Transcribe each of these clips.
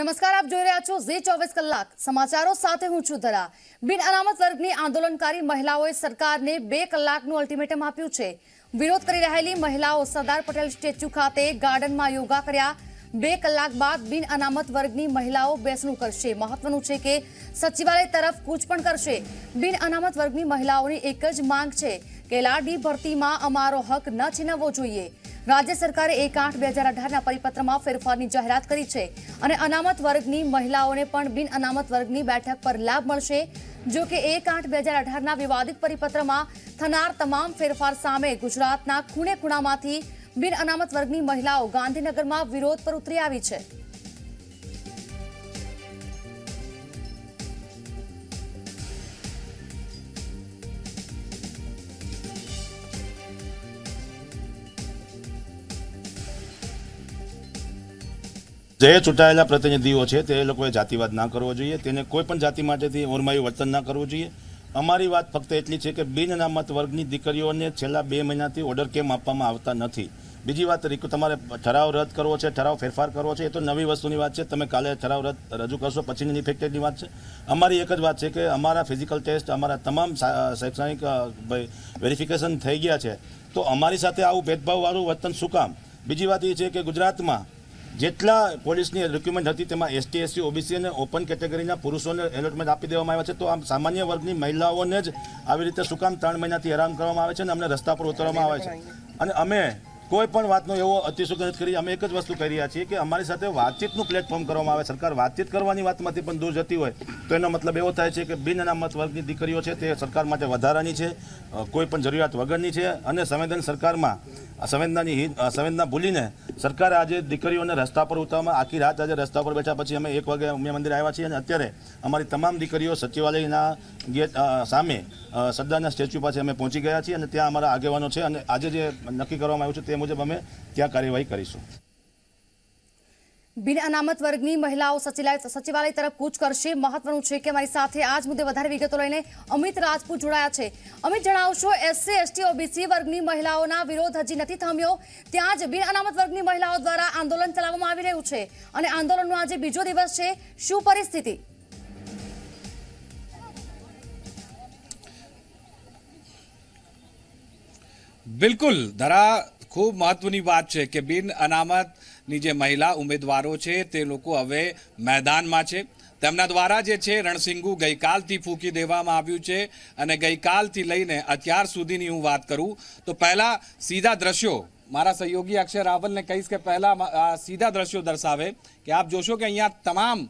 નમસ્કાર આપ જોઈ રહ્યા છો ઝી ચોવીસ કલાક સમાચારો સાથે હું છું ધરા બિન અનામત વર્ગની આંદોલનકારી મહિલાઓએ સરકારને બે કલાકનું અલ્ટિમેટમ આપ્યું છે વિરોધ કરી રહેલી મહિલાઓ સરદાર પટેલ સ્ટેચ્યુ ખાતે ગાર્ડનમાં યોગા કર્યા બે કલાક બાદ બિન અનામત વર્ગની મહિલાઓ બેસણું કરશે મહત્વનું છે કે સચિવાલય તરફ કૂચ પણ કરશે બિન અનામત વર્ગની મહિલાઓની એક જ માંગ છે કે લાડી ભરતીમાં અમારો હક ન છીનવવો જોઈએ રાજ્ય સરકારે એક આઠ બે હજાર અઢારના પરિપત્રમાં ફેરફારની જાહેરાત કરી છે અને અનામત વર્ગની મહિલાઓને પણ બિન અનામત વર્ગની બેઠક પર લાભ મળશે જો કે એક આઠ બે હજાર અઢારના વિવાદિત પરિપત્રમાં થનાર તમામ ફેરફાર સામે ગુજરાતના ખૂણે ખૂણામાંથી બિન અનામત વર્ગની મહિલાઓ ગાંધીનગરમાં વિરોધ પર ઉતરી આવી છે જે ચૂંટાયેલા પ્રતિનિધિઓ છે તે લોકોએ જાતિવાદ ના કરવો જોઈએ તેને કોઈ પણ જાતિ માટેથી ઓરમાયું વર્તન ના કરવું જોઈએ અમારી વાત ફક્ત એટલી છે કે બિન અનામત વર્ગની દીકરીઓને છેલ્લા બે મહિનાથી ઓર્ડર કેમ આપવામાં આવતા નથી બીજી વાત તમારે ઠરાવ રદ કરવો છે ઠરાવ ફેરફાર કરવો છે એ તો નવી વસ્તુની વાત છે તમે કાલે ઠરાવ રદ રજૂ કરશો પછીની ઇફેક્ટેડની વાત છે અમારી એક જ વાત છે કે અમારા ફિઝિકલ ટેસ્ટ અમારા તમામ શૈક્ષણિક વેરિફિકેશન થઈ ગયા છે તો અમારી સાથે આવું ભેદભાવવાળું વર્તન શું કામ બીજી વાત એ છે કે ગુજરાતમાં જેટલા પોલીસની ડોક્યુમેન્ટ હતી તેમાં એસટી એસસી ઓબીસી અને ઓપન કેટેગરીના પુરુષોને એલોટમેન્ટ આપી દેવામાં આવ્યા છે તો આમ સામાન્ય વર્ગની મહિલાઓને જ આવી રીતે સુકામ ત્રણ મહિનાથી હેરાન કરવામાં આવે છે અને અમને રસ્તા પર ઉતારવામાં આવે છે અને અમે કોઈ પણ વાતનો એવો અતિશોક નથી કરી અમે એક જ વસ્તુ કરી રહ્યા છીએ કે અમારી સાથે વાતચીતનું પ્લેટફોર્મ કરવામાં આવે સરકાર વાતચીત કરવાની વાતમાંથી પણ દૂર જતી હોય તો એનો મતલબ એવો થાય છે કે બિન અનામત વર્ગની દીકરીઓ છે તે સરકાર માટે વધારાની છે કોઈ પણ જરૂરિયાત વગરની છે અને સંવેદન સરકારમાં સંવેદનાની સંવેદના ભૂલીને સરકારે આજે દીકરીઓને રસ્તા પર ઉતરવામાં આખી રાત આજે રસ્તા પર બેઠા પછી અમે એક વાગે ઉમિયા મંદિર આવ્યા છીએ અને અત્યારે અમારી તમામ દીકરીઓ સચિવાલયના ગેટ સામે સરદારના સ્ટેચ્યુ પાસે અમે પહોંચી ગયા છીએ અને ત્યાં અમારા આગેવાનો છે અને આજે જે નક્કી કરવામાં આવ્યું છે તે મુજબ અમે ત્યાં કાર્યવાહી કરીશું બિન અનામત વર્ગની મહિલાઓ સચિવાલય તરફ કૂચ કરશે મહત્વનું છે કે અમારી સાથે આ જ મુદ્દે વધારે વિગતો લઈને અમિત રાજપૂત જોડાયા છે અમિત જણાવશો એસસી એસટી ઓબીસી વર્ગની મહિલાઓના વિરોધ હજી નથી થમ્યો ત્યાં જ બિન અનામત વર્ગની મહિલાઓ દ્વારા આંદોલન ચલાવવામાં આવી રહ્યું છે અને આંદોલનનો આજે બીજો દિવસ છે શું પરિસ્થિતિ બિલકુલ ધરા ખૂબ મહત્વની વાત છે કે બિન અનામત જે મહિલા ઉમેદવારો છે તે લોકો હવે મેદાનમાં છે તેમના દ્વારા જે છે રણસિંગુ ગઈકાલથી ફૂંકી દેવામાં આવ્યું છે અને ગઈકાલથી લઈને અત્યાર સુધીની હું વાત કરું તો પહેલાં સીધા દ્રશ્યો મારા સહયોગી અક્ષય રાવલને કહીશ કે પહેલાં સીધા દ્રશ્યો દર્શાવે કે આપ જોશો કે અહીંયા તમામ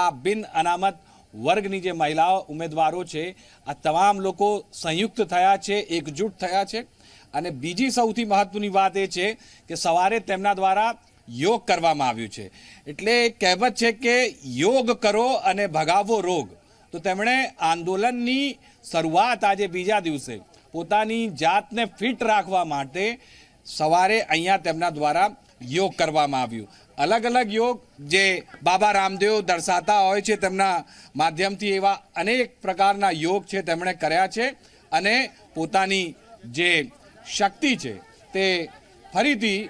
આ બિન અનામત વર્ગની જે મહિલાઓ ઉમેદવારો છે આ તમામ લોકો સંયુક્ત થયા છે એકજૂટ થયા છે અને બીજી સૌથી મહત્વની વાત એ છે કે સવારે તેમના દ્વારા યોગ કરવામાં આવ્યું છે એટલે કહેવત છે કે યોગ કરો અને ભગાવો રોગ તો તેમણે આંદોલનની શરૂઆત આજે બીજા દિવસે પોતાની જાતને ફિટ રાખવા માટે સવારે અહીંયા તેમના દ્વારા યોગ કરવામાં આવ્યું અલગ અલગ યોગ જે બાબા રામદેવ દર્શાતા હોય છે તેમના માધ્યમથી એવા અનેક પ્રકારના યોગ છે તેમણે કર્યા છે અને પોતાની જે શક્તિ છે તે ફરીથી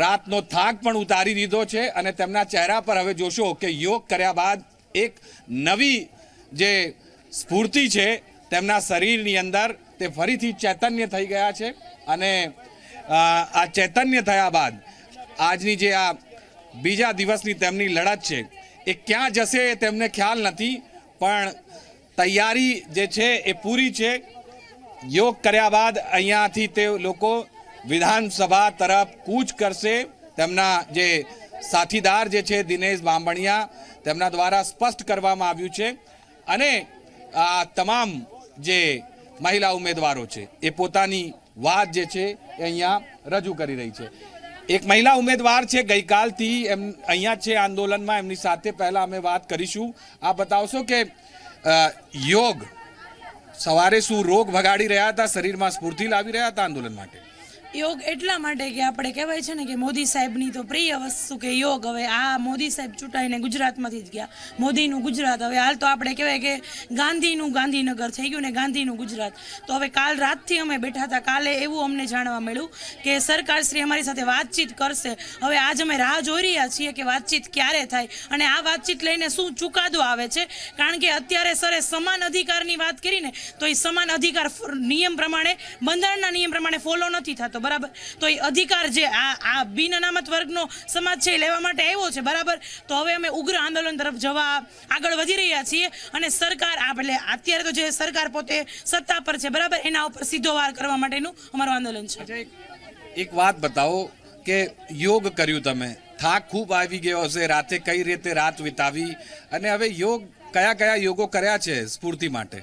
રાતનો થાક પણ ઉતારી દીધો છે અને તેમના ચહેરા પર હવે જોશો કે યોગ કર્યા બાદ એક નવી જે સ્ફૂર્તિ છે તેમના શરીરની અંદર તે ફરીથી ચૈતન્ય થઈ ગયા છે અને આ ચૈતન્ય થયા બાદ આજની જે આ બીજા દિવસની તેમની લડત છે એ ક્યાં જશે એ તેમને ખ્યાલ નથી પણ તૈયારી જે છે એ પૂરી છે યોગ કર્યા બાદ અહીંયાથી તે લોકો વિધાનસભા તરફ કૂચ કરશે તેમના જે સાથીદાર જે છે દિનેશ બાંબણિયા તેમના દ્વારા સ્પષ્ટ કરવામાં આવ્યું છે અને આ તમામ જે મહિલા ઉમેદવારો છે એ પોતાની વાત જે છે એ અહીંયા રજૂ કરી રહી છે એક મહિલા ઉમેદવાર છે ગઈકાલથી એમ અહીંયા છે આંદોલનમાં એમની સાથે પહેલાં અમે વાત કરીશું આ બતાવશો કે યોગ સવારે શું રોગ ભગાડી રહ્યા હતા શરીરમાં સ્ફૂર્તિ લાવી રહ્યા હતા આંદોલન માટે યોગ એટલા માટે કે આપણે કહેવાય છે ને કે મોદી સાહેબની તો પ્રિય વસ્તુ કે યોગ હવે આ મોદી સાહેબ ચૂંટાઈને ગુજરાતમાંથી જ ગયા મોદીનું ગુજરાત હવે હાલ તો આપણે કહેવાય કે ગાંધીનું ગાંધીનગર થઈ ગયું ને ગાંધીનું ગુજરાત તો હવે કાલ રાતથી અમે બેઠા હતા કાલે એવું અમને જાણવા મળ્યું કે સરકારશ્રી અમારી સાથે વાતચીત કરશે હવે આજ અમે રાહ જોઈ રહ્યા છીએ કે વાતચીત ક્યારે થાય અને આ વાતચીત લઈને શું ચુકાદો આવે છે કારણ કે અત્યારે સરે સમાન અધિકારની વાત કરીને તો એ સમાન અધિકાર નિયમ પ્રમાણે બંધારણના નિયમ પ્રમાણે ફોલો નથી થતો બરાબર તો એ અધિકાર જે આ આ બિન અનામત વર્ગનો સમાજ છે એ લેવા માટે આવ્યો છે બરાબર તો હવે અમે ઉગ્ર આંદોલન તરફ જવા આગળ વધી રહ્યા છીએ અને સરકાર આ એટલે અત્યારે તો જે સરકાર પોતે સત્તા પર છે બરાબર એના ઉપર સીધો વાર કરવા માટેનું અમારું આંદોલન છે એક વાત બતાવો કે યોગ કર્યું તમે થાક ખૂબ આવી ગયો હશે રાતે કઈ રીતે રાત વિતાવી અને હવે યોગ કયા કયા યોગો કર્યા છે સ્ફૂર્તિ માટે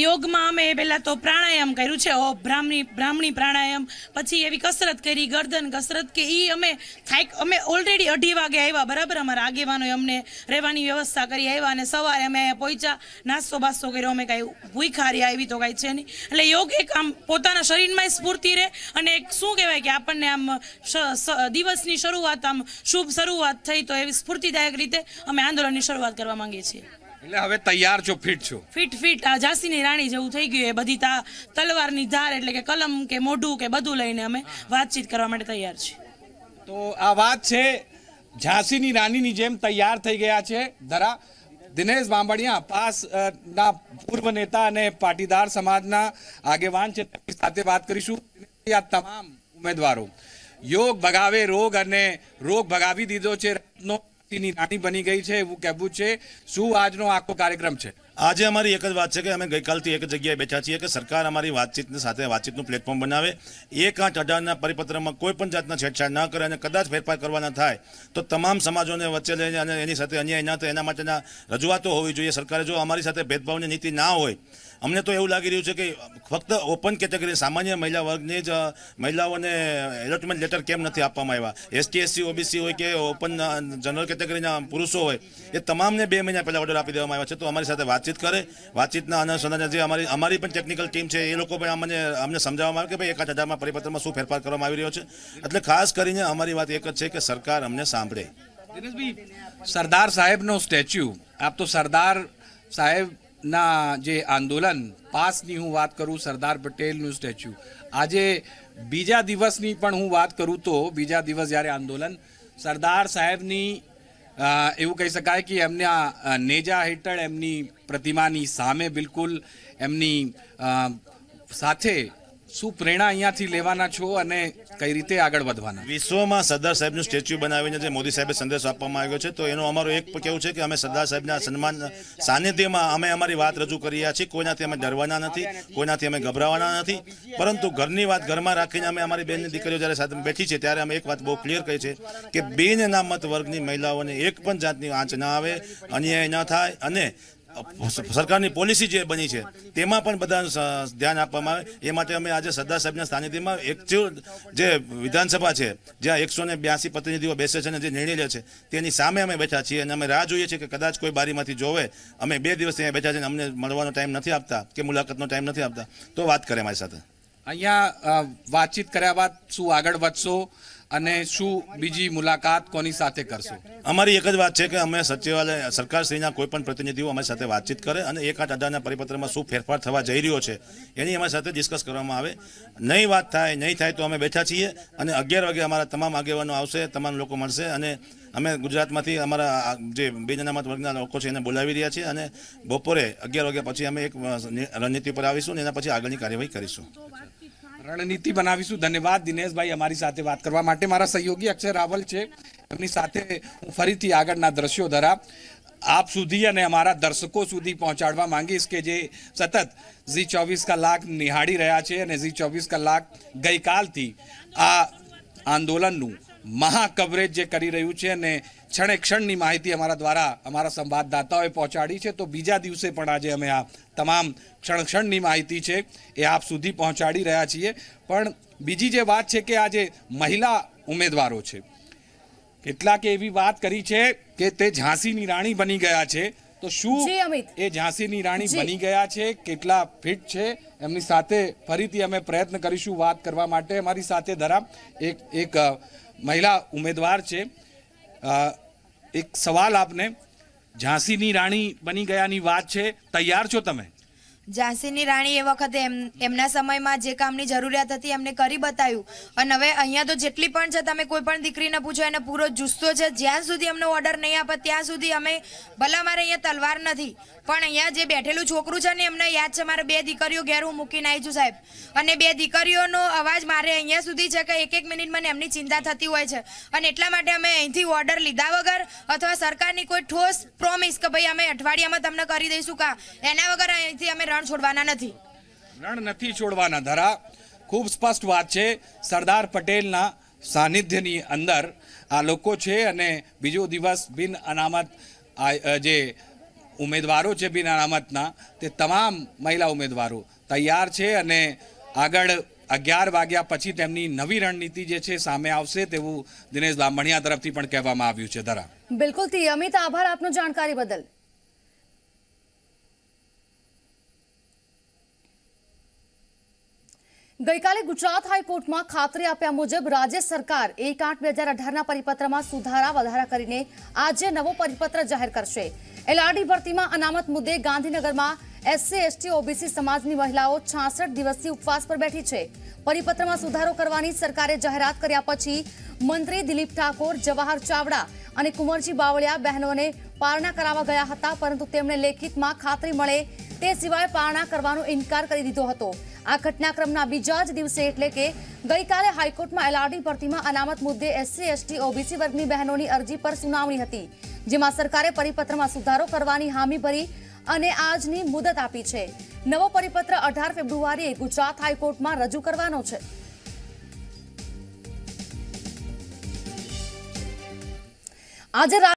યોગમાં અમે પહેલાં તો પ્રાણાયામ કર્યું છે ઓ બ્રાહ્મણી બ્રાહ્મણી પ્રાણાયામ પછી એવી કસરત કરી ગરદન કસરત કે એ અમે થાય અમે ઓલરેડી અઢી વાગે આવ્યા બરાબર અમારા આગેવાનો અમને રહેવાની વ્યવસ્થા કરી આવ્યા અને સવારે અમે અહીંયા પહોંચ્યા નાસ્તો બાસ્તો કર્યો અમે કાંઈ ભૂખારી આવી તો કાંઈ છે નહીં એટલે યોગ એક આમ પોતાના શરીરમાં સ્ફૂર્તિ રહે અને એક શું કહેવાય કે આપણને આમ દિવસની શરૂઆત આમ શુભ શરૂઆત થઈ તો એવી સ્ફૂર્તિદાયક રીતે અમે આંદોલનની શરૂઆત કરવા માંગીએ છીએ એટલે હવે તૈયાર છો ફિટ છો ફિટ ફિટ આ ઝાંસીની રાણી જેવું થઈ ગયું એ બધી તા તલવારની ધાર એટલે કે કલમ કે મોઢું કે બધું લઈને અમે વાતચીત કરવા માટે તૈયાર છે તો આ વાત છે ઝાંસીની રાણીની જેમ તૈયાર થઈ ગયા છે ધરા દિનેશ બાંબડિયા પાસ ના પૂર્વ નેતા અને પાટીદાર સમાજના આગેવાન છે તેમની સાથે વાત કરીશું આ તમામ ઉમેદવારો યોગ ભગાવે રોગ અને રોગ ભગાવી દીધો છે રાતનો વ્યક્તિની નાની બની ગઈ છે એવું કહેવું છે શું આજનો આખો કાર્યક્રમ છે આજે અમારી એક જ વાત છે કે અમે ગઈકાલથી એક જગ્યાએ બેઠા છીએ કે સરકાર અમારી વાતચીતની સાથે વાતચીતનું પ્લેટફોર્મ બનાવે એક આઠ અઢારના પરિપત્રમાં કોઈ પણ જાતના છેડછાડ ન કરે અને કદાચ ફેરફાર કરવાના થાય તો તમામ સમાજોને વચ્ચે લઈને અને એની સાથે અન્યાય ન થાય એના માટેના રજૂઆતો હોવી જોઈએ સરકારે જો અમારી સાથે ભેદભાવની નીતિ ના હોય અમને તો એવું લાગી રહ્યું છે કે ફક્ત ઓપન કેટેગરી સામાન્ય મહિલા વર્ગને જ મહિલાઓને એલોટમેન્ટ લેટર કેમ નથી આપવામાં આવ્યા એસટી એસસી ઓબીસી હોય કે ઓપન જનરલ કેટેગરીના પુરુષો હોય એ તમામને બે મહિના પહેલાં ઓર્ડર આપી દેવામાં આવ્યા છે તો અમારી સાથે વાતચીત કરે વાતચીતના અનુસંધાને જે અમારી અમારી પણ ટેકનિકલ ટીમ છે એ લોકો પણ અમને અમને સમજાવવામાં આવે કે ભાઈ એકાદ હજારમાં પરિપત્રમાં શું ફેરફાર કરવામાં આવી રહ્યો છે એટલે ખાસ કરીને અમારી વાત એક જ છે કે સરકાર અમને સાંભળે દિનેશભાઈ સરદાર સાહેબનો સ્ટેચ્યુ આપ તો સરદાર સાહેબ ના જે આંદોલન પાસની હું વાત કરું સરદાર પટેલનું સ્ટેચ્યુ આજે બીજા દિવસની પણ હું વાત કરું તો બીજા દિવસ જ્યારે આંદોલન સરદાર સાહેબની એવું કહી શકાય કે એમના નેજા હેઠળ એમની પ્રતિમાની સામે બિલકુલ એમની સાથે શું પ્રેરણા અહીંયાથી લેવાના છો અને કઈ રીતે આગળ વધવાના વિશ્વમાં સરદાર સાહેબનું સ્ટેચ્યુ બનાવીને જે મોદી સાહેબે સંદેશ આપવામાં આવ્યો છે તો એનો અમારો એક કેવું છે કે અમે સરદાર સાહેબના સન્માન સાનિધ્યમાં અમે અમારી વાત રજૂ કરી રહ્યા છીએ કોઈનાથી અમે ડરવાના નથી કોઈનાથી અમે ગભરાવાના નથી પરંતુ ઘરની વાત ઘરમાં રાખીને અમે અમારી બેનની દીકરીઓ જ્યારે સાથે બેઠી છે ત્યારે અમે એક વાત બહુ ક્લિયર કહી છે કે બેન અનામત વર્ગની મહિલાઓને એક પણ જાતની વાંચ ના આવે અન્યાય ન થાય અને સરકારની પોલિસી જે બની છે તેમાં પણ બધા ધ્યાન આપવામાં આવે એ માટે અમે આજે સરદાર સાહેબના સાનિધ્યમાં એક જે વિધાનસભા છે જ્યાં એકસો ને બ્યાસી પ્રતિનિધિઓ બેસે છે અને જે નિર્ણય લે છે તેની સામે અમે બેઠા છીએ અને અમે રાહ જોઈએ છીએ કે કદાચ કોઈ બારીમાંથી જોવે અમે બે દિવસ ત્યાં બેઠા છે અને અમને મળવાનો ટાઈમ નથી આપતા કે મુલાકાતનો ટાઈમ નથી આપતા તો વાત કરે મારી સાથે અહીંયા વાતચીત કર્યા બાદ શું આગળ વધશો અને શું બીજી મુલાકાત કોની સાથે કરશો અમારી એક જ વાત છે કે અમે સચિવાલય સરકારશ્રીના કોઈ પણ પ્રતિનિધિઓ અમારી સાથે વાતચીત કરે અને એક આઠ અઢારના પરિપત્રમાં શું ફેરફાર થવા જઈ રહ્યો છે એની અમારી સાથે ડિસ્કસ કરવામાં આવે નહીં વાત થાય નહીં થાય તો અમે બેઠા છીએ અને અગિયાર વાગે અમારા તમામ આગેવાનો આવશે તમામ લોકો મળશે અને અમે ગુજરાતમાંથી અમારા જે બે જનામત વર્ગના લોકો છે એને બોલાવી રહ્યા છીએ અને બપોરે અગિયાર વાગ્યા પછી અમે એક રણનીતિ પર આવીશું અને એના પછી આગળની કાર્યવાહી કરીશું રણનીતિ બનાવીશું ધન્યવાદ દિનેશભાઈ અમારી સાથે વાત કરવા માટે મારા સહયોગી અક્ષય રાવલ છે એમની સાથે હું ફરીથી આગળના દ્રશ્યો ધરા આપ સુધી અને અમારા દર્શકો સુધી પહોંચાડવા માંગીશ કે જે સતત ઝી ચોવીસ કલાક નિહાળી રહ્યા છે અને ઝી ચોવીસ કલાક ગઈકાલથી આ આંદોલનનું મહા કવરેજ જે કરી રહ્યું છે અને ક્ષણે ક્ષણની માહિતી અમારા દ્વારા અમારા સંવાદદાતાઓએ પહોંચાડી છે તો બીજા દિવસે પણ આજે અમે આ તમામ ક્ષણ ક્ષણની માહિતી છે એ આપ સુધી પહોંચાડી રહ્યા છીએ પણ બીજી જે વાત છે કે આજે મહિલા ઉમેદવારો છે કેટલાકે એવી વાત કરી છે કે તે ઝાંસીની રાણી બની ગયા છે તો શું એ ઝાંસીની રાણી બની ગયા છે કેટલા ફિટ છે એમની સાથે ફરીથી અમે પ્રયત્ન કરીશું વાત કરવા માટે અમારી સાથે ધરા એક એક મહિલા ઉમેદવાર છે એક સવાલ આપને ઝાંસીની રાણી બની ગયાની વાત છે તૈયાર છો તમે ઝાંસીની રાણી એ વખતે એમ એમના સમયમાં જે કામની જરૂરિયાત હતી એમને કરી બતાવ્યું અને હવે અહીંયા તો જેટલી પણ છે તમે કોઈ પણ દીકરીને પૂછો એને પૂરો જુસ્સો છે જ્યાં સુધી અમને ઓર્ડર નહીં આપે ત્યાં સુધી અમે ભલે અમારે અહીંયા તલવાર નથી પણ અહીંયા જે બેઠેલું છોકરું છે ને એમને યાદ છે મારે બે દીકરીઓ ઘેર હું મૂકીને આવી છું સાહેબ અને બે દીકરીઓનો અવાજ મારે અહીંયા સુધી છે કે એક એક મિનિટ મને એમની ચિંતા થતી હોય છે અને એટલા માટે અમે અહીંથી ઓર્ડર લીધા વગર અથવા સરકારની કોઈ ઠોસ પ્રોમિસ કે ભાઈ અમે અઠવાડિયામાં તમને કરી દઈશું કા એના વગર અહીંથી અમે રણ છોડવાના નથી રણ નથી છોડવાના ધરા ખૂબ સ્પષ્ટ વાત છે સરદાર પટેલના સાનિધ્યની અંદર આ લોકો છે અને બીજો દિવસ બિન અનામત જે ઉમેદવારો છે બિન અનામતના તે તમામ મહિલા ઉમેદવારો તૈયાર છે અને આગળ અગિયાર વાગ્યા પછી તેમની નવી રણનીતિ જે છે સામે આવશે તેવું દિનેશ લાંબણિયા તરફથી પણ કહેવામાં આવ્યું છે ધરા બિલકુલથી અમિત આભાર આપનો જાણકારી બદલ ગઈકાલે ગુજરાત હાઈકોર્ટમાં ખાતરી આપ્યા મુજબ રાજ્ય સરકાર એક આઠ બે હજાર અઢારના પરિપત્રમાં સુધારા વધારા કરીને આજે નવો પરિપત્ર જાહેર કરશે એલઆરડી ભરતીમાં અનામત મુદ્દે ગાંધીનગરમાં એસસી એસટી ઓબીસી સમાજની મહિલાઓ છાસઠ દિવસથી ઉપવાસ પર બેઠી છે પરિપત્રમાં સુધારો કરવાની સરકારે જાહેરાત કર્યા પછી મંત્રી દિલીપ ઠાકોર જવાહર ચાવડા અને કુંવરજી બાવળિયા બહેનોને પારણા કરાવવા ગયા હતા પરંતુ તેમણે લેખિતમાં ખાતરી મળે તે સિવાય પારણા કરવાનો ઇનકાર કરી દીધો હતો આ ઘટનાક્રમના બીજા જ દિવસે એટલે કે ગઈકાલે હાઈકોર્ટમાં એલઆરડી ભરતીમાં અનામત મુદ્દે એસસી એસટી ઓબીસી વર્ગની બહેનોની અરજી પર સુનાવણી હતી જેમાં સરકારે પરિપત્રમાં સુધારો કરવાની હામી ભરી અને આજની મુદત આપી છે નવો પરિપત્ર અઢાર ફેબ્રુઆરીએ ગુજરાત હાઈકોર્ટમાં રજૂ કરવાનો છે આજે